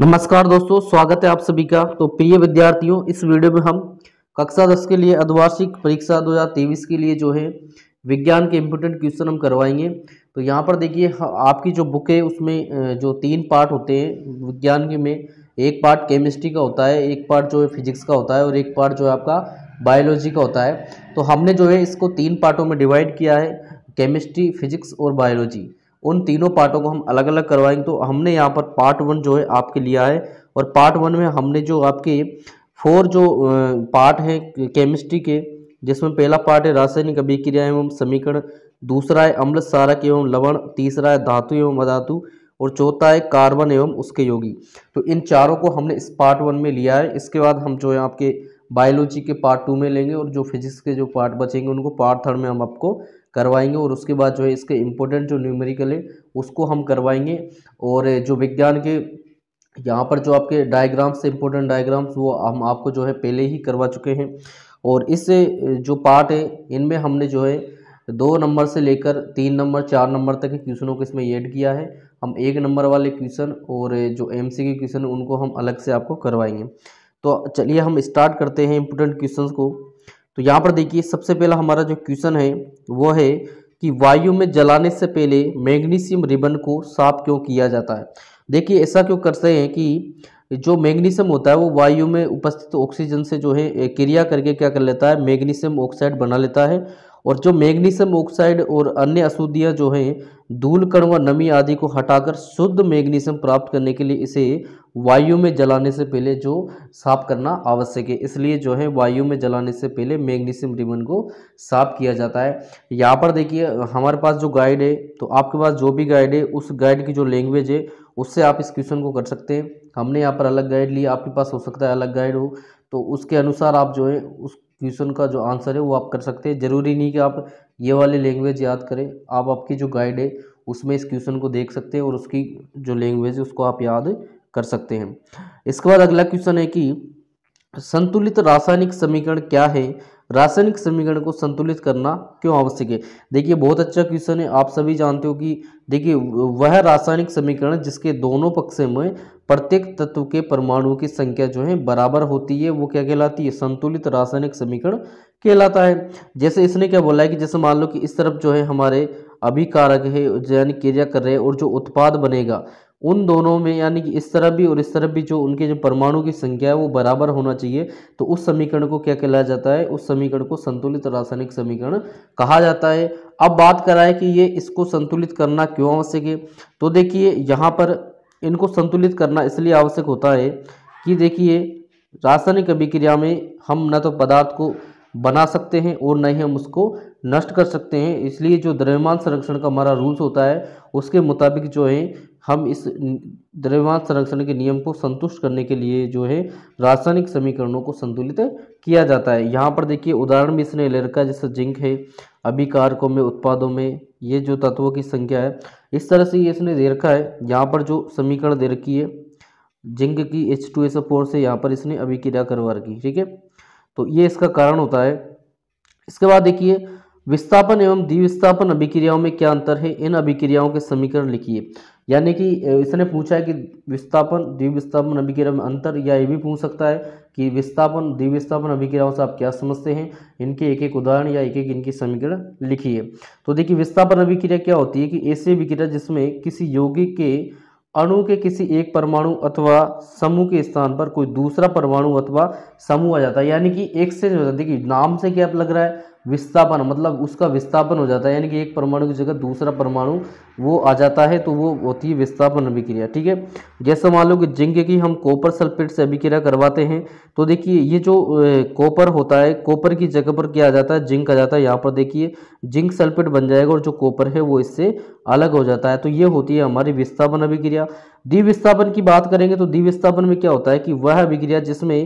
नमस्कार दोस्तों स्वागत है आप सभी का तो प्रिय विद्यार्थियों इस वीडियो में हम कक्षा दस के लिए अद्वार्षिक परीक्षा 2023 के लिए जो है विज्ञान के इम्पोर्टेंट क्वेश्चन हम करवाएंगे तो यहाँ पर देखिए आपकी जो बुक है उसमें जो तीन पार्ट होते हैं विज्ञान के में एक पार्ट केमिस्ट्री का होता है एक पार्ट जो है फिजिक्स का होता है और एक पार्ट जो है आपका बायोलॉजी का होता है तो हमने जो है इसको तीन पार्टों में डिवाइड किया है केमिस्ट्री फिजिक्स और बायोलॉजी उन तीनों पार्टों को हम अलग अलग करवाएंगे तो हमने यहाँ पर पार्ट वन जो है आपके लिया है और पार्ट वन में हमने जो आपके फोर जो पार्ट हैं केमिस्ट्री के जिसमें पहला पार्ट है रासायनिक अभिक्रिया एवं समीकरण दूसरा है अम्ल सारक एवं लवण तीसरा है धातु एवं अधातु और चौथा है कार्बन एवं उसके योगी तो इन चारों को हमने इस पार्ट वन में लिया है इसके बाद हम जो है आपके बायोलॉजी के पार्ट टू में लेंगे और जो फिजिक्स के जो पार्ट बचेंगे उनको पार्ट थर्ड में हम आपको करवाएंगे और उसके बाद जो है इसके इम्पोर्टेंट जो न्यूमेरिकल है उसको हम करवाएंगे और जो विज्ञान के यहाँ पर जो आपके डायग्राम्स इम्पोर्टेंट डायग्राम्स वो हम आपको जो है पहले ही करवा चुके हैं और इस जो पार्ट है इनमें हमने जो है दो नंबर से लेकर तीन नंबर चार नंबर तक के क्वेश्चनों को इसमें ऐड किया है हम एक नंबर वाले क्वेश्चन और जो के क्वेश्चन उनको हम अलग से आपको करवाएंगे तो चलिए हम स्टार्ट करते हैं इम्पोर्टेंट क्वेश्चन को तो यहाँ पर देखिए सबसे पहला हमारा जो क्वेश्चन है वो है कि वायु में जलाने से पहले मैग्नीशियम रिबन को साफ क्यों किया जाता है देखिए ऐसा क्यों करते हैं कि जो मैग्नीशियम होता है वो वायु में उपस्थित ऑक्सीजन से जो है क्रिया करके क्या कर लेता है मैग्नीशियम ऑक्साइड बना लेता है और जो मैग्नीशियम ऑक्साइड और अन्य अशुद्धियाँ जो हैं धूल कण व नमी आदि को हटाकर शुद्ध मैग्नीशियम प्राप्त करने के लिए इसे वायु में जलाने से पहले जो साफ करना आवश्यक है इसलिए जो है वायु में जलाने से पहले मैग्नीशियम रिबन को साफ किया जाता है यहाँ पर देखिए हमारे पास जो गाइड है तो आपके पास जो भी गाइड है उस गाइड की जो लैंग्वेज है उससे आप इस क्वेश्चन को कर सकते हैं हमने यहाँ पर अलग गाइड लिया आपके पास हो सकता है अलग गाइड हो तो उसके अनुसार आप जो है उस क्वेश्चन का जो आंसर है वो आप कर सकते हैं ज़रूरी नहीं कि आप ये वाली लैंग्वेज याद करें आप आपकी जो गाइड है उसमें इस क्वेश्चन को देख सकते हैं और उसकी जो लैंग्वेज है उसको आप याद कर सकते हैं इसके बाद अगला क्वेश्चन है कि संतुलित रासायनिक समीकरण क्या है रासायनिक समीकरण को संतुलित करना क्यों आवश्यक है देखिए बहुत अच्छा क्वेश्चन है आप सभी जानते हो कि देखिए वह रासायनिक समीकरण जिसके दोनों पक्ष में प्रत्येक तत्व के परमाणुओं की संख्या जो है बराबर होती है वो क्या कहलाती है संतुलित रासायनिक समीकरण कहलाता है जैसे इसने क्या बोला है कि जैसे मान लो कि इस तरफ जो है हमारे अभिकारक है यानी क्रिया कर रहे हैं और जो उत्पाद बनेगा उन दोनों में यानी कि इस तरफ भी और इस तरफ भी जो उनके जो परमाणु की संख्या है वो बराबर होना चाहिए तो उस समीकरण को क्या कहलाया जाता है उस समीकरण को संतुलित रासायनिक समीकरण कहा जाता है अब बात कराएं कि ये इसको संतुलित करना क्यों आवश्यक है तो देखिए यहाँ पर इनको संतुलित करना इसलिए आवश्यक होता है कि देखिए रासायनिक अभिक्रिया में हम न तो पदार्थ को बना सकते हैं और न ही हम उसको नष्ट कर सकते हैं इसलिए जो द्रव्यमान संरक्षण का हमारा रूल्स होता है उसके मुताबिक जो है हम इस द्रव्यमान संरक्षण के नियम को संतुष्ट करने के लिए जो है रासायनिक समीकरणों को संतुलित किया जाता है यहाँ पर देखिए उदाहरण भी इसने ले रखा जैसे जिंक है अभी कारकों में उत्पादों में ये जो तत्वों की संख्या है इस तरह से ये इसने दे रखा है यहाँ पर जो समीकरण दे रखी है जिंक की एच टू एस फोर से यहाँ पर इसने अभिक्रिया करवा रखी ठीक है तो ये इसका कारण होता है इसके बाद देखिए विस्थापन एवं द्विविस्थापन अभिक्रियाओं में क्या अंतर है इन अभिक्रियाओं के समीकरण लिखिए यानी कि इसने पूछा है कि विस्थापन द्विविस्थापन अभिक्रिया में अंतर या ये भी पूछ सकता है कि विस्थापन द्विविस्थापन अभिक्रियाओं से आप क्या समझते हैं इनके एक एक उदाहरण या एक एक इनकी समीकरण लिखिए तो देखिए विस्थापन अभिक्रिया क्या होती है कि ऐसी अभिक्रिया जिसमें किसी यौगिक के अणु के किसी एक परमाणु अथवा समूह के स्थान पर कोई दूसरा परमाणु अथवा समूह आ जाता है यानी कि एक से जो है देखिए नाम से क्या लग रहा है विस्थापन मतलब उसका विस्थापन हो जाता है यानी कि एक परमाणु की जगह दूसरा परमाणु वो आ जाता है तो वो होती है विस्थापन अभिक्रिया ठीक है जैसे मान लो कि जिंक की हम कॉपर सल्फेट से अभिक्रिया करवाते हैं तो देखिए ये जो कॉपर होता है कॉपर की जगह पर क्या आ जाता है जिंक आ जाता है यहाँ पर देखिए जिंक सल्फेट बन जाएगा और जो कॉपर है वो इससे अलग हो जाता है तो ये होती है हमारी विस्थापन अभिक्रिया दिविस्थापन की बात करेंगे तो दिविस्थापन में क्या होता है कि वह अभिक्रिया जिसमें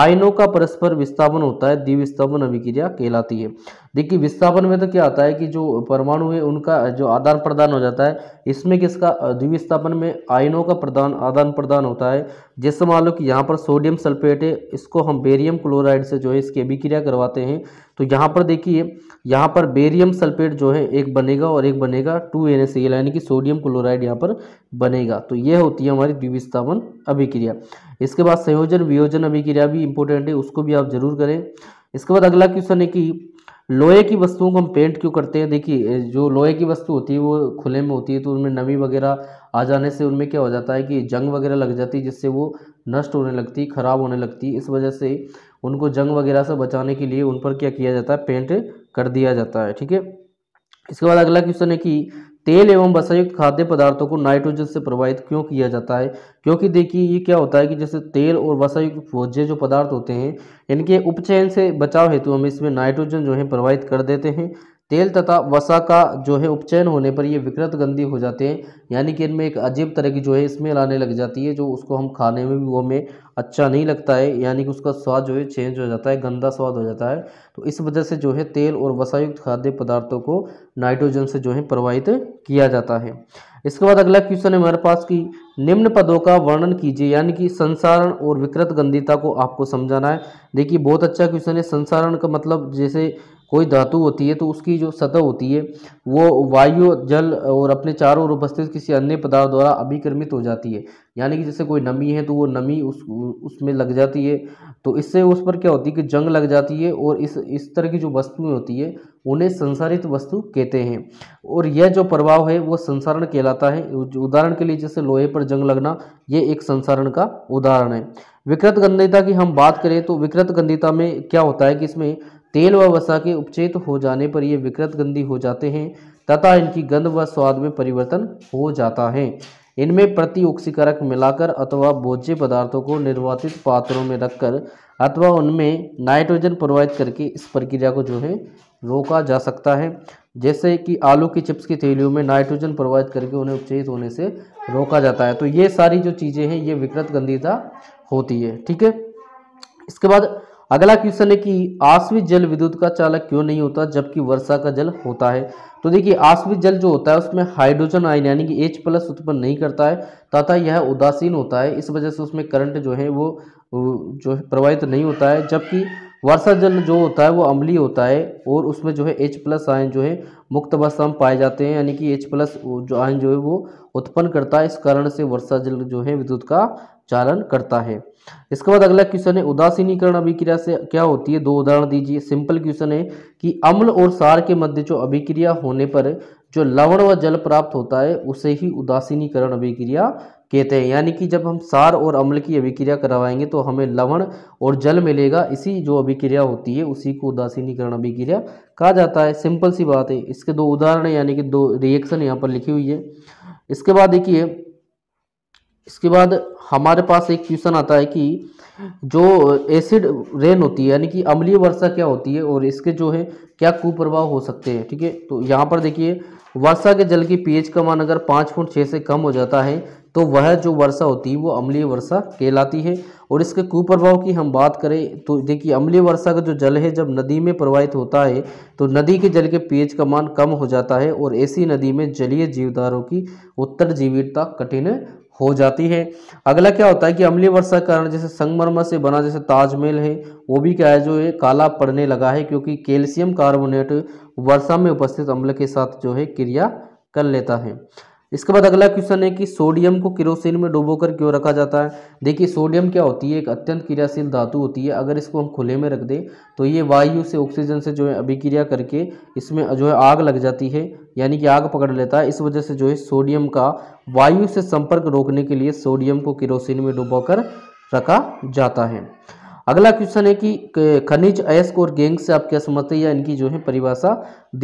आयनों का परस्पर विस्थापन होता है द्विविस्थापन अभिक्रिया कहलाती है देखिए विस्थापन में तो क्या आता है कि जो परमाणु है उनका जो आदान प्रदान हो जाता है इसमें किसका द्विविस्थापन में आयनों का प्रदान आदान प्रदान होता है जैसे मान लो कि यहाँ पर सोडियम सल्फेट है इसको हम बेरियम क्लोराइड से जो है इसकी अभिक्रिया करवाते हैं तो यहाँ पर देखिए यहाँ पर बेरियम सल्फेट जो है एक बनेगा और एक बनेगा टू एन यानी कि सोडियम क्लोराइड यहाँ पर बनेगा तो यह होती है हमारी द्विविस्थापन अभिक्रिया इसके बाद संयोजन वियोजन अभिक्रिया भी इंपॉर्टेंट है उसको भी आप जरूर करें इसके बाद अगला क्वेश्चन है कि लोहे की वस्तुओं को हम पेंट क्यों करते हैं देखिए जो लोहे की वस्तु होती है वो खुले में होती है तो उनमें नमी वगैरह आ जाने से उनमें क्या हो जाता है कि जंग वगैरह लग जाती है जिससे वो नष्ट होने लगती है ख़राब होने लगती है इस वजह से उनको जंग वगैरह से बचाने के लिए उन पर क्या किया जाता है पेंट कर दिया जाता है ठीक है इसके बाद अगला क्वेश्चन है कि तेल एवं वसायुक्त खाद्य पदार्थों को नाइट्रोजन से प्रभावित क्यों किया जाता है क्योंकि देखिए ये क्या होता है कि जैसे तेल और वसायुक्त भोज्य जो पदार्थ होते हैं इनके उपचयन से बचाव हेतु हम इसमें नाइट्रोजन जो है प्रभावित कर देते हैं तेल तथा वसा का जो है उपचयन होने पर ये विकृत गंदी हो जाते हैं यानी कि इनमें एक अजीब तरह की जो है स्मेल आने लग जाती है जो उसको हम खाने में भी वो हमें अच्छा नहीं लगता है यानी कि उसका स्वाद जो है चेंज हो जाता है गंदा स्वाद हो जाता है तो इस वजह से जो है तेल और वसायुक्त खाद्य पदार्थों को नाइट्रोजन से जो है प्रवाहित किया जाता है इसके बाद अगला क्वेश्चन है हमारे पास कि निम्न पदों का वर्णन कीजिए यानी कि संसारण और विकृत गंधिता को आपको समझाना है देखिए बहुत अच्छा क्वेश्चन है संसारण का मतलब जैसे कोई धातु होती है तो उसकी जो सतह होती है वो वायु जल और अपने चारों ओर उपस्थित किसी अन्य पदार्थ द्वारा अभिक्रमित हो जाती है यानी कि जैसे कोई नमी है तो वो नमी उस उसमें लग जाती है तो इससे उस पर क्या होती है कि जंग लग जाती है और इस इस तरह की जो वस्तुएं होती है उन्हें संसारित वस्तु कहते हैं और यह जो प्रभाव है वो संसारण कहलाता है उदाहरण के लिए जैसे लोहे पर जंग लगना ये एक संसारण का उदाहरण है विकृत गंधिता की हम बात करें तो विकृत गंधिता में क्या होता है कि इसमें तेल व वसा के उपचेत हो जाने पर ये विकृत गंदी हो जाते हैं तथा इनकी गंध व स्वाद में परिवर्तन हो जाता है इनमें प्रतिऑक्सीकारक मिलाकर अथवा बोझे पदार्थों को निर्वातित पात्रों में रखकर अथवा उनमें नाइट्रोजन प्रवाहित करके इस प्रक्रिया को जो है रोका जा सकता है जैसे कि आलू की चिप्स की थैलियों में नाइट्रोजन प्रवाहित करके उन्हें उपचेत होने से रोका जाता है तो ये सारी जो चीज़ें हैं ये विकृत गंदीता होती है ठीक है इसके बाद अगला क्वेश्चन है कि आश्वित जल विद्युत का चालक क्यों नहीं होता जबकि वर्षा का जल होता है तो देखिए आश्वित जल जो होता है उसमें हाइड्रोजन आयन यानी कि एच प्लस उत्पन्न नहीं करता है तथा यह उदासीन होता है इस वजह से उसमें करंट जो है वो जो है प्रवाहित नहीं होता है जबकि वर्षा जल जो होता है वो अम्लीय होता है और उसमें जो है एच प्लस आयन जो है मुक्त अवस्था में पाए जाते हैं यानी कि एच प्लस जो आयन जो है वो उत्पन्न करता है इस कारण से वर्षा जल जो है विद्युत का चालन करता है इसके बाद अगला क्वेश्चन है उदासीनीकरण अभिक्रिया से क्या होती है दो उदाहरण दीजिए सिंपल क्वेश्चन है कि अम्ल और सार के मध्य जो अभिक्रिया होने पर जो लवण व जल प्राप्त होता है उसे ही उदासीनीकरण अभिक्रिया कहते हैं यानी कि जब हम सार और अम्ल की अभिक्रिया करवाएंगे तो हमें लवण और जल मिलेगा इसी जो अभिक्रिया होती है उसी को उदासीनीकरण अभिक्रिया कहा जाता है सिंपल सी बात है इसके दो उदाहरण यानी कि दो रिएक्शन यहाँ पर लिखी हुई है इसके बाद देखिए इसके बाद हमारे पास एक क्वेश्चन आता है कि जो एसिड रेन होती है यानी कि अम्लीय वर्षा क्या होती है और इसके जो है क्या कुप्रभाव हो सकते हैं ठीक है तो यहाँ पर देखिए वर्षा के जल की पीएच का मान अगर पाँच फुट छः से कम हो जाता है तो वह जो वर्षा होती है वो अम्लीय वर्षा कहलाती है और इसके कुप्रभाव की हम बात करें तो देखिए अम्लीय वर्षा का जो जल है जब नदी में प्रवाहित होता है तो नदी के जल के पीएच का मान कम हो जाता है और ऐसी नदी में जलीय जीवदारों की उत्तर जीवितता कठिन हो जाती है अगला क्या होता है कि अमली वर्षा के कारण जैसे संगमरमर से बना जैसे ताजमहल है वो भी क्या है जो है काला पड़ने लगा है क्योंकि कैल्शियम कार्बोनेट वर्षा में उपस्थित अम्ल के साथ जो है क्रिया कर लेता है इसके बाद अगला क्वेश्चन है कि सोडियम को किरोसिन में डुबोकर क्यों रखा जाता है देखिए सोडियम क्या होती है एक अत्यंत क्रियाशील धातु होती है अगर इसको हम खुले में रख दें तो ये वायु से ऑक्सीजन से जो है अभिक्रिया करके इसमें जो है आग लग जाती है यानी कि आग पकड़ लेता है इस वजह से जो है सोडियम का वायु से संपर्क रोकने के लिए सोडियम को किरोसिन में डुबो रखा जाता है अगला क्वेश्चन है कि खनिज अयस्क और गेंग से आप क्या समझते हैं या इनकी जो है परिभाषा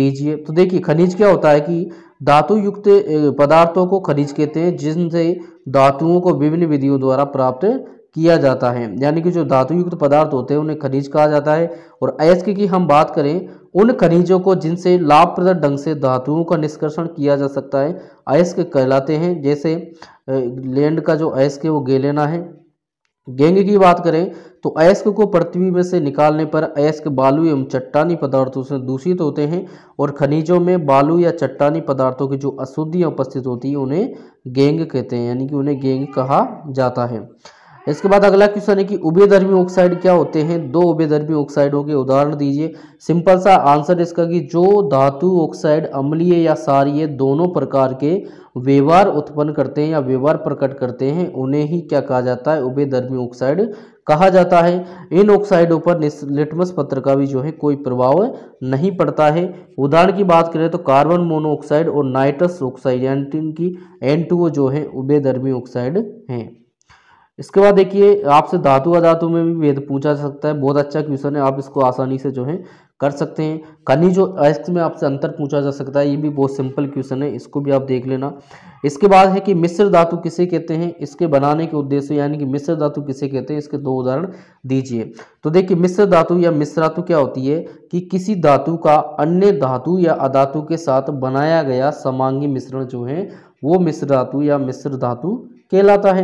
दीजिए तो देखिए खनिज क्या होता है कि धातु युक्त पदार्थों को खनिज कहते हैं जिनसे धातुओं को विभिन्न विधियों द्वारा प्राप्त किया जाता है यानी कि जो धातु युक्त पदार्थ होते हैं उन्हें खनिज कहा जाता है और अयस्क की हम बात करें उन खनिजों को जिनसे लाभप्रद ढंग से धातुओं का निष्कर्षण किया जा सकता है अयस्क कहलाते हैं जैसे लैंड का जो अयस्क है वो गेलेना है गेंग की बात करें तो अयस्क को पृथ्वी में से निकालने पर अयस्क बालू एवं चट्टानी पदार्थों से दूषित होते हैं और खनिजों में बालू या चट्टानी पदार्थों की जो अशुद्धियाँ उपस्थित होती हैं उन्हें गेंग कहते हैं यानी कि उन्हें गेंग कहा जाता है इसके बाद अगला क्वेश्चन है कि उभयधर्मी ऑक्साइड क्या होते हैं दो उभयधर्मी ऑक्साइडों के उदाहरण दीजिए सिंपल सा आंसर इसका कि जो धातु ऑक्साइड अम्लीय या सारीय दोनों प्रकार के व्यवहार उत्पन्न करते हैं या व्यवहार प्रकट करते हैं उन्हें ही क्या कहा जाता है उभयधर्मी ऑक्साइड कहा जाता है इन ऑक्साइडों पर लिटमस पत्र का भी जो है कोई प्रभाव नहीं पड़ता है उदाहरण की बात करें तो कार्बन मोनोऑक्साइड और नाइट्रस ऑक्साइड यानी इनकी एन जो है उभयधर्मी ऑक्साइड हैं इसके बाद देखिए आपसे धातु अधातु में भी वेद पूछा जा सकता है बहुत अच्छा क्वेश्चन है आप इसको आसानी से जो है कर सकते हैं खनिज जो अयस्क में आपसे अंतर पूछा जा सकता है ये भी बहुत सिंपल क्वेश्चन है इसको भी आप देख लेना इसके बाद है कि मिश्र धातु किसे कहते हैं इसके बनाने के उद्देश्य यानी कि मिश्र धातु किसे कहते हैं इसके दो उदाहरण दीजिए तो देखिए मिश्र धातु या मिश्र धातु क्या होती है कि किसी धातु का अन्य धातु या अधातु के साथ बनाया गया समांगी मिश्रण जो है वो मिश्र धातु या मिश्र धातु कहलाता है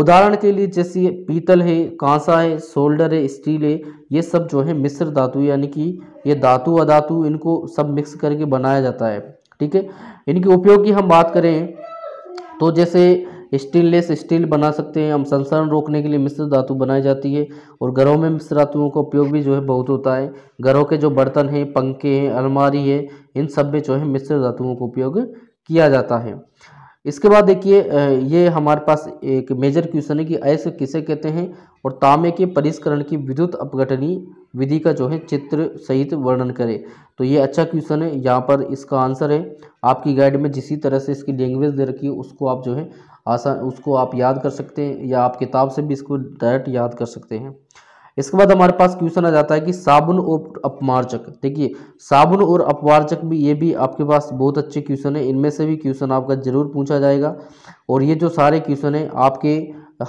उदाहरण के लिए जैसे पीतल है कांसा है सोल्डर है स्टील है ये सब जो है मिश्र धातु यानी कि ये धातु अधातु इनको सब मिक्स करके बनाया जाता है ठीक है इनके उपयोग की हम बात करें तो जैसे स्टेनलेस स्टील बना सकते हैं हम संसरण रोकने के लिए मिश्र धातु बनाई जाती है और घरों में मिश्र धातुओं का उपयोग भी जो है बहुत होता है घरों के जो बर्तन हैं पंखे हैं अलमारी है इन सब में जो है मिश्र धातुओं का उपयोग किया जाता है इसके बाद देखिए ये हमारे पास एक मेजर क्वेश्चन है कि ऐस किसे कहते हैं और तांबे के परिष्करण की विद्युत अपघटनी विधि का जो है चित्र सहित वर्णन करें तो ये अच्छा क्वेश्चन है यहाँ पर इसका आंसर है आपकी गाइड में जिस तरह से इसकी लैंग्वेज दे रखी है उसको आप जो है आसान उसको आप याद कर सकते हैं या आप किताब से भी इसको डायरेक्ट याद कर सकते हैं इसके बाद हमारे पास क्वेश्चन आ जाता है कि साबुन और अपमार्जक देखिए साबुन और अपमार्चक भी ये भी आपके पास बहुत अच्छे क्वेश्चन है इनमें से भी क्वेश्चन आपका जरूर पूछा जाएगा और ये जो सारे क्वेश्चन हैं आपके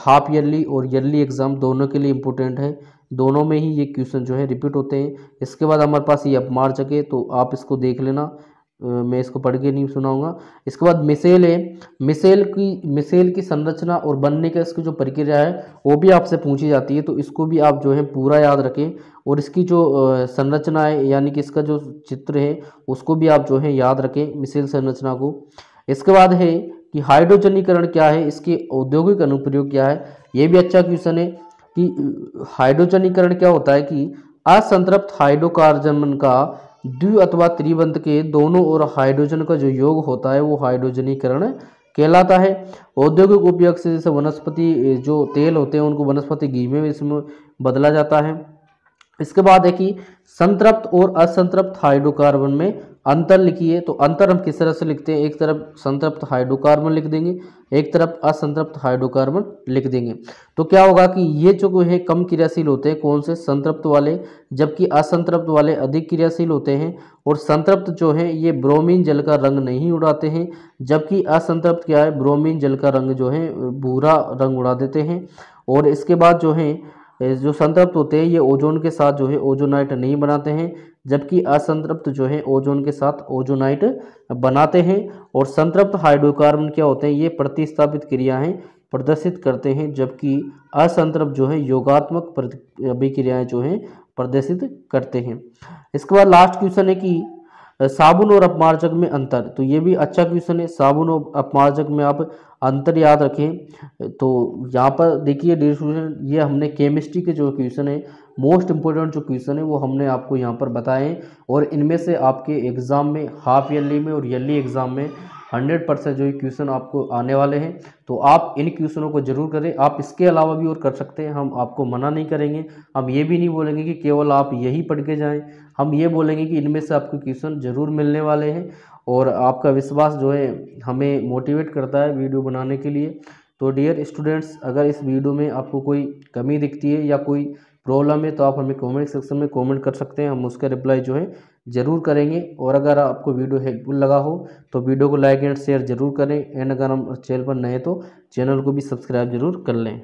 हाफ ईयरली और ईयरली एग्जाम दोनों के लिए इंपॉर्टेंट है दोनों में ही ये क्वेश्चन जो है रिपीट होते हैं इसके बाद हमारे पास ये अपमार्चक है तो आप इसको देख लेना मैं इसको पढ़ के नहीं सुनाऊंगा इसके बाद मिसेल है मिसेल की मिसेल की संरचना और बनने का इसकी जो प्रक्रिया है वो भी आपसे पूछी जाती है तो इसको भी आप जो है पूरा याद रखें और इसकी जो संरचना है यानी कि इसका जो चित्र है उसको भी आप जो है याद रखें मिसेल संरचना को इसके बाद है कि हाइड्रोजनीकरण क्या है इसके औद्योगिक अनुप्रयोग क्या है ये भी अच्छा क्वेश्चन है कि हाइड्रोजनीकरण क्या होता है कि असंतृप्त हाइड्रोकार्जन का द्वि अथवा त्रिबंध के दोनों ओर हाइड्रोजन का जो योग होता है वो हाइड्रोजनीकरण कहलाता है औद्योगिक उपयोग से जैसे वनस्पति जो तेल होते हैं उनको वनस्पति घी में इसमें बदला जाता है इसके बाद है कि संतृप्त और असंतृप्त हाइड्रोकार्बन में अंतर लिखिए तो अंतर हम किस तरह से लिखते हैं एक तरफ संतृप्त हाइड्रोकार्बन लिख देंगे एक तरफ असंतृप्त हाइड्रोकार्बन लिख देंगे तो क्या होगा कि ये जो है कम क्रियाशील होते हैं कौन से संतृप्त वाले जबकि असंतृप्त वाले अधिक क्रियाशील होते हैं और संतृप्त जो है ये ब्रोमीन जल का रंग नहीं उड़ाते हैं जबकि असंतृप्त क्या है ब्रोमीन जल का रंग जो है भूरा रंग उड़ा देते हैं और इसके बाद जो है जो संतृप्त होते हैं ये ओजोन के साथ जो है ओजोनाइट नहीं बनाते हैं जबकि असंतृप्त जो है ओजोन के साथ ओजोनाइट बनाते हैं और संतृप्त हाइड्रोकार्बन क्या होते हैं ये प्रतिस्थापित क्रियाएँ प्रदर्शित करते हैं जबकि असंतृप्त जो है योगात्मक अभिक्रियाएं जो हैं प्रदर्शित करते हैं इसके बाद लास्ट क्वेश्चन है कि साबुन और अपमार्जक में अंतर तो ये भी अच्छा क्वेश्चन है साबुन और अपमार्जक में आप अंतर याद रखें तो यहाँ पर देखिए डियर स्टूडेंट ये हमने केमिस्ट्री के जो क्वेश्चन है मोस्ट इम्पोर्टेंट जो क्वेश्चन है वो हमने आपको यहाँ पर बताएं और इनमें से आपके एग्ज़ाम में हाफ ईयरली में और ईयरली एग्ज़ाम में हंड्रेड परसेंट जो क्वेश्चन आपको आने वाले हैं तो आप इन क्वेश्चनों को जरूर करें आप इसके अलावा भी और कर सकते हैं हम आपको मना नहीं करेंगे हम ये भी नहीं बोलेंगे कि केवल आप यही पढ़ के जाएँ हम ये बोलेंगे कि इनमें से आपको क्वेश्चन ज़रूर मिलने वाले हैं और आपका विश्वास जो है हमें मोटिवेट करता है वीडियो बनाने के लिए तो डियर स्टूडेंट्स अगर इस वीडियो में आपको कोई कमी दिखती है या कोई प्रॉब्लम है तो आप हमें कमेंट सेक्शन में कमेंट कर सकते हैं हम उसका रिप्लाई जो है ज़रूर करेंगे और अगर आपको वीडियो हेल्पफुल लगा हो तो वीडियो को लाइक एंड शेयर ज़रूर करें एंड अगर हम चैनल पर नए तो चैनल को भी सब्सक्राइब ज़रूर कर लें